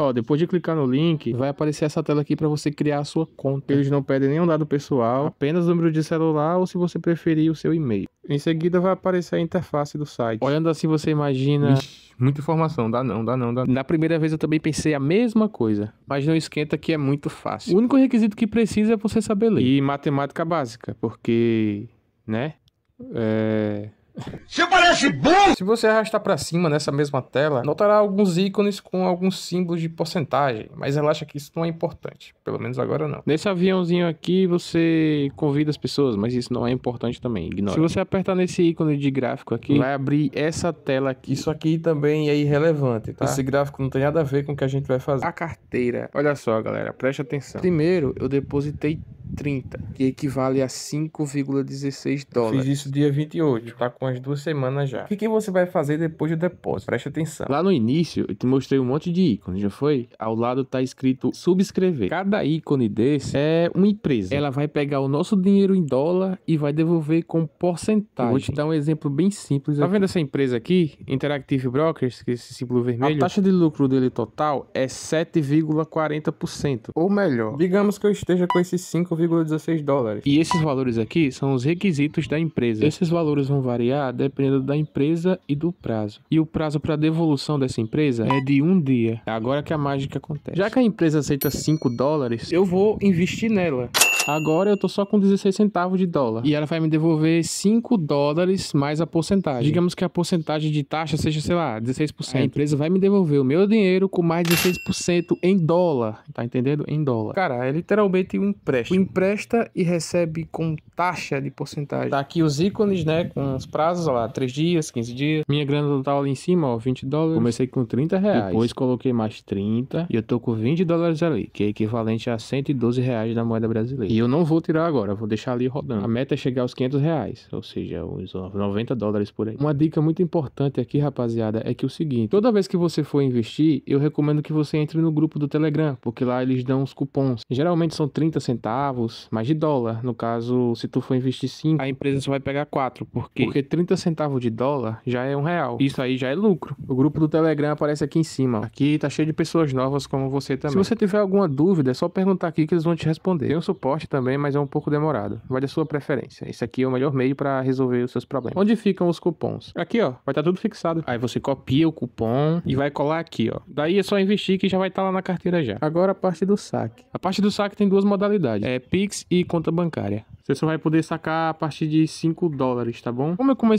Ó, depois de clicar no link, vai aparecer essa tela aqui para você criar a sua conta. Eles não pedem nenhum dado pessoal, apenas número de celular ou, se você preferir, o seu e-mail. Em seguida vai aparecer a interface do site. Olhando assim, você imagina... Ixi, muita informação, dá não, dá não, dá não. Na primeira vez eu também pensei a mesma coisa, mas não esquenta que é muito fácil. O único requisito que precisa é você saber ler. E matemática básica, porque, né, é... Você parece burro! Se você arrastar para cima nessa mesma tela, notará alguns ícones com alguns símbolos de porcentagem, mas relaxa que isso não é importante, pelo menos agora não. Nesse aviãozinho aqui você convida as pessoas, mas isso não é importante também, ignora. Se você apertar nesse ícone de gráfico aqui, vai abrir essa tela aqui. Isso aqui também é irrelevante, tá? Esse gráfico não tem nada a ver com o que a gente vai fazer. A carteira. Olha só, galera, preste atenção. Primeiro, eu depositei 30, que equivale a 5,16 dólares. Fiz isso dia 28, tá com as duas semanas já. O que, que você vai fazer depois do depósito? Preste atenção. Lá no início, eu te mostrei um monte de ícones, já foi? Ao lado tá escrito subscrever. Cada ícone desse é uma empresa. Ela vai pegar o nosso dinheiro em dólar e vai devolver com porcentagem. vou te dar um exemplo bem simples. Tá aqui. Tá vendo essa empresa aqui? Interactive Brokers, que é esse símbolo vermelho. A taxa de lucro dele total é 7,40%. Ou melhor, digamos que eu esteja com esses 5 dólares. E esses valores aqui são os requisitos da empresa. Esses valores vão variar dependendo da empresa e do prazo. E o prazo para devolução dessa empresa é de um dia. É agora que a mágica acontece. Já que a empresa aceita 5 dólares, eu vou investir nela. Agora eu tô só com 16 centavos de dólar. E ela vai me devolver 5 dólares mais a porcentagem. Digamos que a porcentagem de taxa seja, sei lá, 16%. A empresa vai me devolver o meu dinheiro com mais 16% em dólar. Tá entendendo? Em dólar. Cara, é literalmente um empréstimo. Empresta e recebe com taxa de porcentagem. Tá aqui os ícones, né? Com os prazos, ó lá, 3 dias, 15 dias. Minha grana total tá ali em cima, ó, 20 dólares. Comecei com 30 reais. Depois coloquei mais 30 e eu tô com 20 dólares ali, que é equivalente a 112 reais da moeda brasileira. E eu não vou tirar agora, vou deixar ali rodando. A meta é chegar aos 500 reais, ou seja, uns 90 dólares por aí. Uma dica muito importante aqui, rapaziada, é que é o seguinte: toda vez que você for investir, eu recomendo que você entre no grupo do Telegram, porque lá eles dão os cupons. Geralmente são 30 centavos, mais de dólar. No caso, se tu for investir 5, a empresa só vai pegar 4. Por quê? Porque 30 centavos de dólar já é um real. Isso aí já é lucro. O grupo do Telegram aparece aqui em cima. Aqui tá cheio de pessoas novas como você também. Se você tiver alguma dúvida, é só perguntar aqui que eles vão te responder. Tem um suporte também, mas é um pouco demorado. Vai da sua preferência. Esse aqui é o melhor meio para resolver os seus problemas. Onde ficam os cupons? Aqui, ó. Vai estar tá tudo fixado. Aí você copia o cupom e vai colar aqui, ó. Daí é só investir que já vai estar tá lá na carteira já. Agora a parte do saque. A parte do saque tem duas modalidades. É Pix e conta bancária. Você só vai poder sacar a partir de 5 dólares, tá bom? Como eu comecei